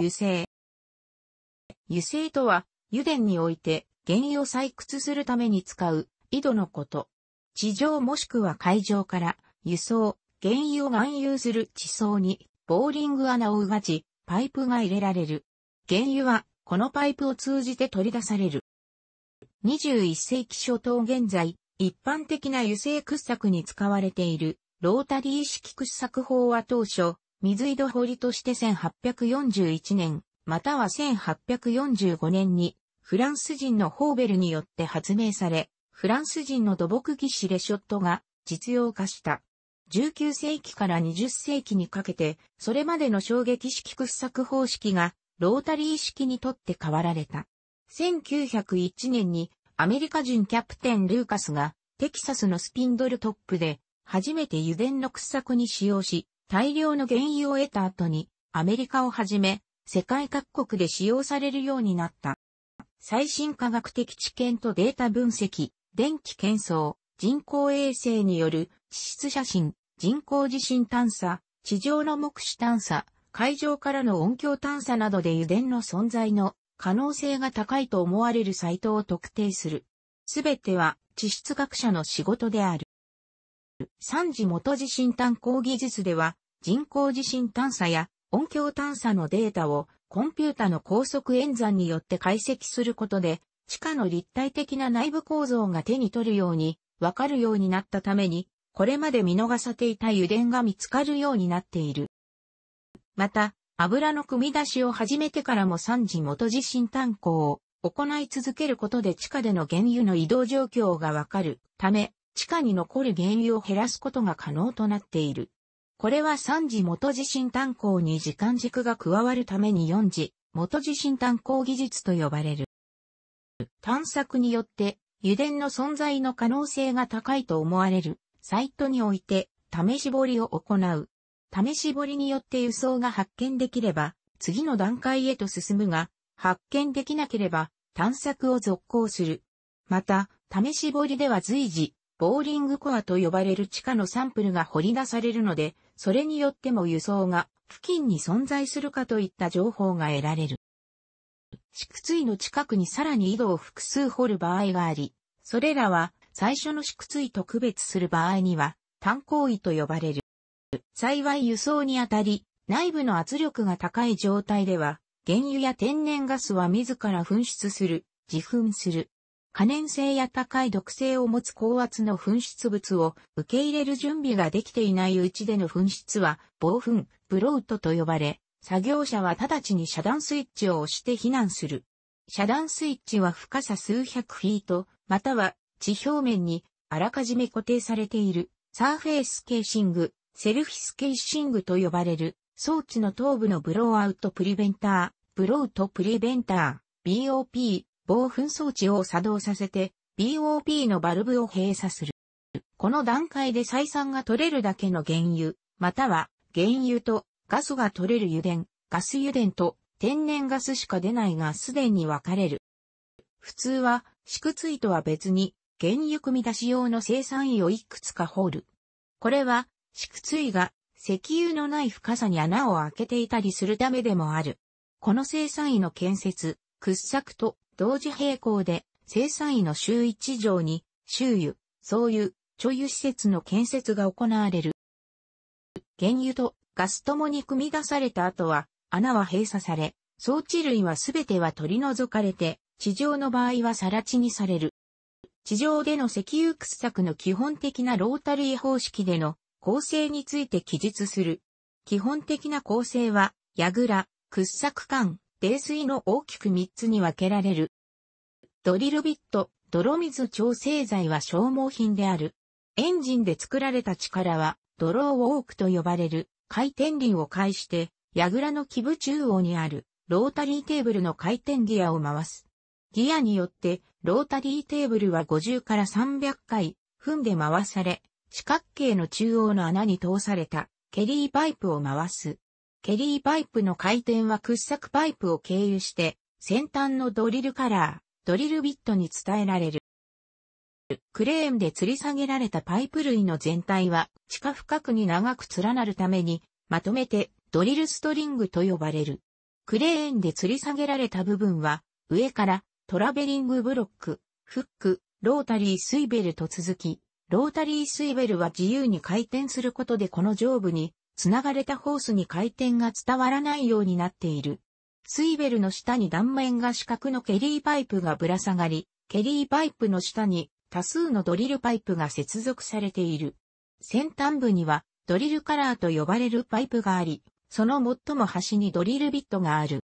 油性。油性とは、油田において原油を採掘するために使う井戸のこと。地上もしくは海上から輸送、原油を含有する地層にボーリング穴をうがち、パイプが入れられる。原油はこのパイプを通じて取り出される。21世紀初頭現在、一般的な油性掘削に使われているロータリー式掘削法は当初、水井戸堀として1841年、または1845年に、フランス人のホーベルによって発明され、フランス人の土木技師レショットが実用化した。19世紀から20世紀にかけて、それまでの衝撃式掘削方式が、ロータリー式にとって変わられた。1901年に、アメリカ人キャプテンルーカスが、テキサスのスピンドルトップで、初めて油田の掘削に使用し、大量の原油を得た後に、アメリカをはじめ、世界各国で使用されるようになった。最新科学的知見とデータ分析、電気検査、人工衛星による地質写真、人工地震探査、地上の目視探査、海上からの音響探査などで油田の存在の可能性が高いと思われるサイトを特定する。すべては地質学者の仕事である。三次元地震探光技術では人工地震探査や音響探査のデータをコンピュータの高速演算によって解析することで、地下の立体的な内部構造が手に取るように、わかるようになったために、これまで見逃さていた油田が見つかるようになっている。また、油の組み出しを始めてからも3次元地震炭鉱を行い続けることで地下での原油の移動状況がわかるため、地下に残る原油を減らすことが可能となっている。これは3次元地震炭鉱に時間軸が加わるために4次元地震炭鉱技術と呼ばれる。探索によって油田の存在の可能性が高いと思われるサイトにおいて試し掘りを行う。試し掘りによって輸送が発見できれば次の段階へと進むが発見できなければ探索を続行する。また、試し掘りでは随時、ボーリングコアと呼ばれる地下のサンプルが掘り出されるので、それによっても輸送が付近に存在するかといった情報が得られる。敷水の近くにさらに井戸を複数掘る場合があり、それらは最初の敷水と区別する場合には炭鉱位と呼ばれる。幸い輸送にあたり、内部の圧力が高い状態では、原油や天然ガスは自ら噴出する、自噴する。可燃性や高い毒性を持つ高圧の噴出物を受け入れる準備ができていないうちでの噴出は防噴、ブロートと呼ばれ、作業者は直ちに遮断スイッチを押して避難する。遮断スイッチは深さ数百フィート、または地表面にあらかじめ固定されているサーフェイスケーシング、セルフィスケーシングと呼ばれる装置の頭部のブローアウトプリベンター、ブロートプリベンター、BOP 防粉装置を作動させて BOP のバルブを閉鎖する。この段階で採算が取れるだけの原油、または原油とガスが取れる油田、ガス油田と天然ガスしか出ないがすでに分かれる。普通は、敷椎とは別に、原油組み出し用の生産位をいくつか掘る。これは、敷椎が石油のない深さに穴を開けていたりするためでもある。この生産位の建設、掘削と同時並行で生産医の週1条に、周油、総油、貯油施設の建設が行われる。原油とガスともに組み出された後は、穴は閉鎖され、装置類はすべては取り除かれて、地上の場合は更地にされる。地上での石油掘削の基本的なロータリー方式での構成について記述する。基本的な構成は、櫓、掘削管、泥水の大きく3つに分けられる。ドリルビット、泥水調整剤は消耗品である。エンジンで作られた力は、ドローウォークと呼ばれる回転輪を介して、櫓の基部中央にあるロータリーテーブルの回転ギアを回す。ギアによって、ロータリーテーブルは50から300回、踏んで回され、四角形の中央の穴に通された、ケリーパイプを回す。ケリーパイプの回転は掘削パイプを経由して、先端のドリルカラー、ドリルビットに伝えられる。クレーンで吊り下げられたパイプ類の全体は地下深くに長く連なるために、まとめてドリルストリングと呼ばれる。クレーンで吊り下げられた部分は、上からトラベリングブロック、フック、ロータリースイベルと続き、ロータリースイベルは自由に回転することでこの上部に、つながれたホースに回転が伝わらないようになっている。スイベルの下に断面が四角のケリーパイプがぶら下がり、ケリーパイプの下に多数のドリルパイプが接続されている。先端部にはドリルカラーと呼ばれるパイプがあり、その最も端にドリルビットがある。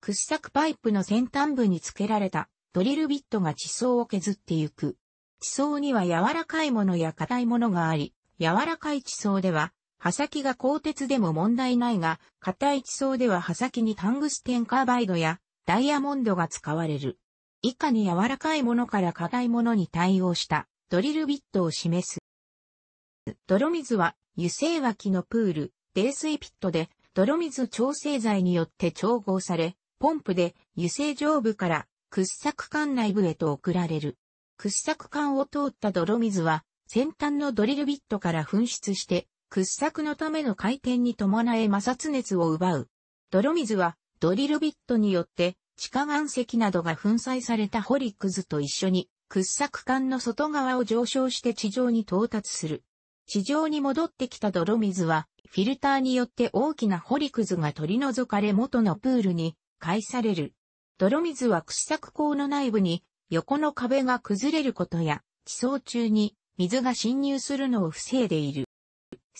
掘削パイプの先端部に付けられたドリルビットが地層を削ってゆく。地層には柔らかいものや硬いものがあり、柔らかい地層では刃先が鋼鉄でも問題ないが、硬い地層では刃先にタングステンカーバイドやダイヤモンドが使われる。以下に柔らかいものから硬いものに対応したドリルビットを示す。泥水は油性脇のプール、泥水ピットで泥水調整剤によって調合され、ポンプで油性上部から掘削管内部へと送られる。掘削管を通った泥水は先端のドリルビットから噴出して掘削のための回転に伴え摩擦熱を奪う。泥水はドリルビットによって地下岩石などが粉砕された掘りくずと一緒に掘削管の外側を上昇して地上に到達する。地上に戻ってきた泥水はフィルターによって大きな掘りくずが取り除かれ元のプールに返される。泥水は掘削口の内部に横の壁が崩れることや地層中に水が侵入するのを防いでいる。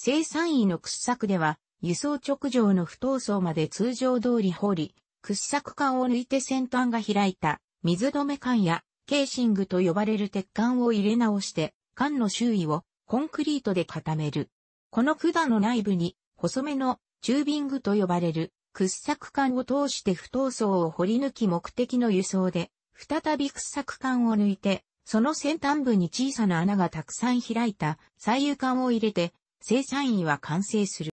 生産位の掘削では、輸送直上の不闘層まで通常通り掘り、掘削管を抜いて先端が開いた水止め管やケーシングと呼ばれる鉄管を入れ直して管の周囲をコンクリートで固める。この管の内部に細めのチュービングと呼ばれる掘削管を通して不闘層を掘り抜き目的の輸送で再び掘削管を抜いてその先端部に小さな穴がたくさん開いた左右管を入れて生産位は完成する。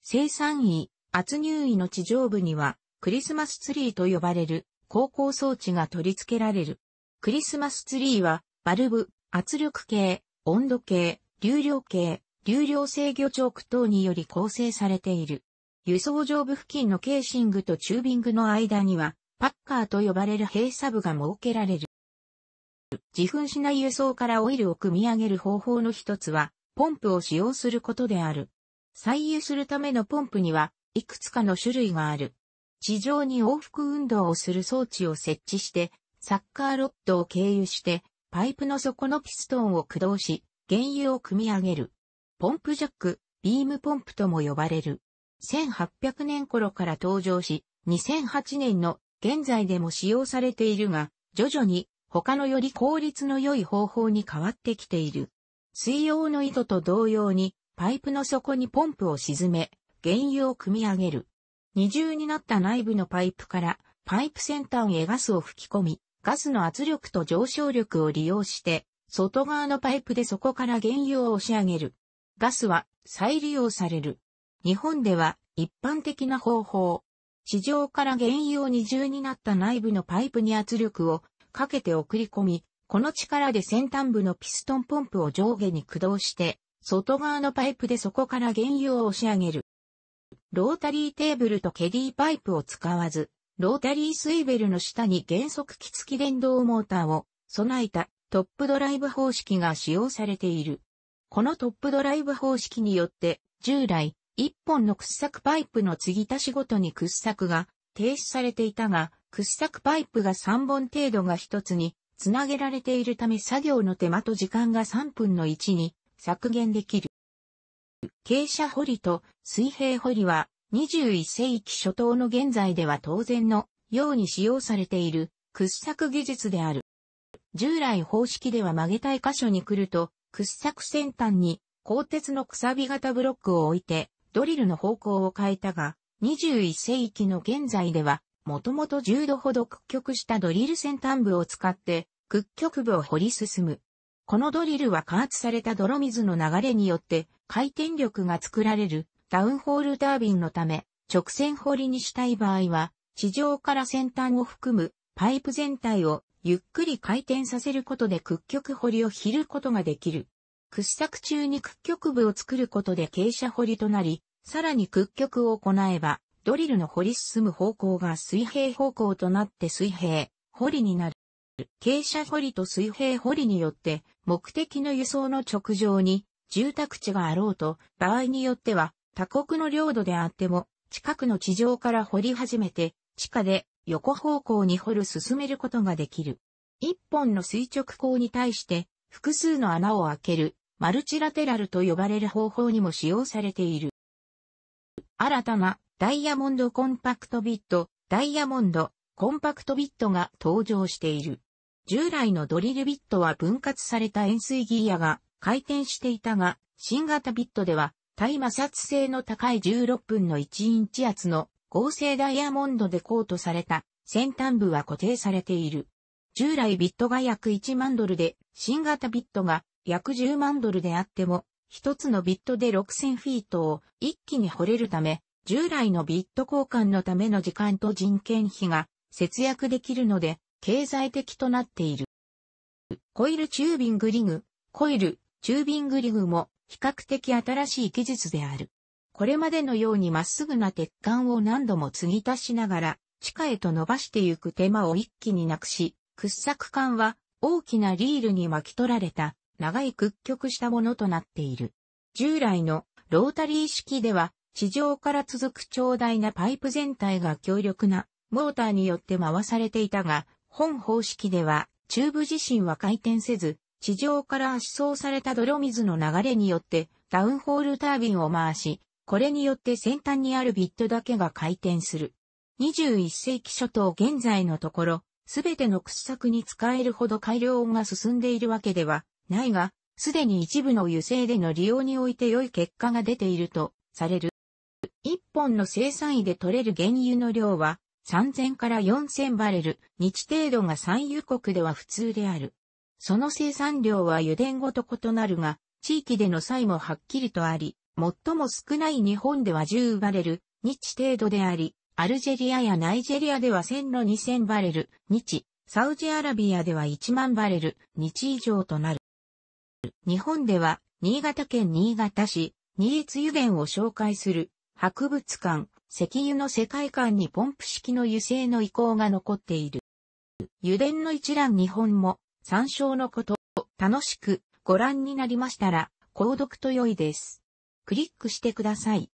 生産位、圧入位の地上部には、クリスマスツリーと呼ばれる高校装置が取り付けられる。クリスマスツリーは、バルブ、圧力計、温度計、流量計、流量制御チョーク等により構成されている。輸送上部付近のケーシングとチュービングの間には、パッカーと呼ばれる閉鎖部が設けられる。自噴しない輸送からオイルを組み上げる方法の一つは、ポンプを使用することである。採油するためのポンプには、いくつかの種類がある。地上に往復運動をする装置を設置して、サッカーロッドを経由して、パイプの底のピストンを駆動し、原油を組み上げる。ポンプジャック、ビームポンプとも呼ばれる。1800年頃から登場し、2008年の現在でも使用されているが、徐々に他のより効率の良い方法に変わってきている。水溶の糸と同様に、パイプの底にポンプを沈め、原油を組み上げる。二重になった内部のパイプから、パイプ先端へガスを吹き込み、ガスの圧力と上昇力を利用して、外側のパイプでそこから原油を押し上げる。ガスは再利用される。日本では一般的な方法。地上から原油を二重になった内部のパイプに圧力をかけて送り込み、この力で先端部のピストンポンプを上下に駆動して、外側のパイプでそこから原油を押し上げる。ロータリーテーブルとケディパイプを使わず、ロータリースイベルの下に原則機付き電動モーターを備えたトップドライブ方式が使用されている。このトップドライブ方式によって、従来、一本の掘削パイプの継ぎ足しごとに掘削が停止されていたが、掘削パイプが3本程度が1つにつなげられているため作業の手間と時間が3分の1に削減できる。傾斜掘りと水平掘りは21世紀初頭の現在では当然のように使用されている掘削技術である。従来方式では曲げたい箇所に来ると掘削先端に鋼鉄のくさび型ブロックを置いてドリルの方向を変えたが21世紀の現在ではもともと10度ほど屈曲したドリル先端部を使って、屈曲部を掘り進む。このドリルは加圧された泥水の流れによって回転力が作られるダウンホールタービンのため、直線掘りにしたい場合は、地上から先端を含むパイプ全体をゆっくり回転させることで屈曲掘りをひることができる。掘削中に屈曲部を作ることで傾斜掘りとなり、さらに屈曲を行えば、ドリルの掘り進む方向が水平方向となって水平、掘りになる。傾斜掘りと水平掘りによって、目的の輸送の直上に、住宅地があろうと、場合によっては、他国の領土であっても、近くの地上から掘り始めて、地下で横方向に掘る進めることができる。一本の垂直口に対して、複数の穴を開ける、マルチラテラルと呼ばれる方法にも使用されている。新たなダイヤモンドコンパクトビット、ダイヤモンド、コンパクトビットが登場している。従来のドリルビットは分割された円錐ギアが回転していたが、新型ビットでは、対摩擦性の高い16分の1インチ圧の合成ダイヤモンドでコートされた先端部は固定されている。従来ビットが約1万ドルで、新型ビットが約10万ドルであっても、一つのビットで6000フィートを一気に掘れるため、従来のビット交換のための時間と人件費が節約できるので、経済的となっている。コイルチュービングリグ、コイル、チュービングリグも比較的新しい技術である。これまでのようにまっすぐな鉄管を何度も継ぎ足しながら、地下へと伸ばしてゆく手間を一気になくし、掘削管は大きなリールに巻き取られた長い屈曲したものとなっている。従来のロータリー式では地上から続く長大なパイプ全体が強力なモーターによって回されていたが、本方式では、チューブ自身は回転せず、地上から圧送された泥水の流れによって、ダウンホールタービンを回し、これによって先端にあるビットだけが回転する。21世紀初頭現在のところ、すべての掘削に使えるほど改良が進んでいるわけではないが、すでに一部の油性での利用において良い結果が出ているとされる。1本の生産位で取れる原油の量は3000から4000バレル、日程度が産油国では普通である。その生産量は油田ごと異なるが、地域での際もはっきりとあり、最も少ない日本では10バレル、日程度であり、アルジェリアやナイジェリアでは1000の2000バレル、日、サウジアラビアでは1万バレル、日以上となる。日本では、新潟県新潟市、新越油田を紹介する博物館、石油の世界観にポンプ式の油性の遺構が残っている。油田の一覧日本も参照のこと、楽しくご覧になりましたら、購読と良いです。クリックしてください。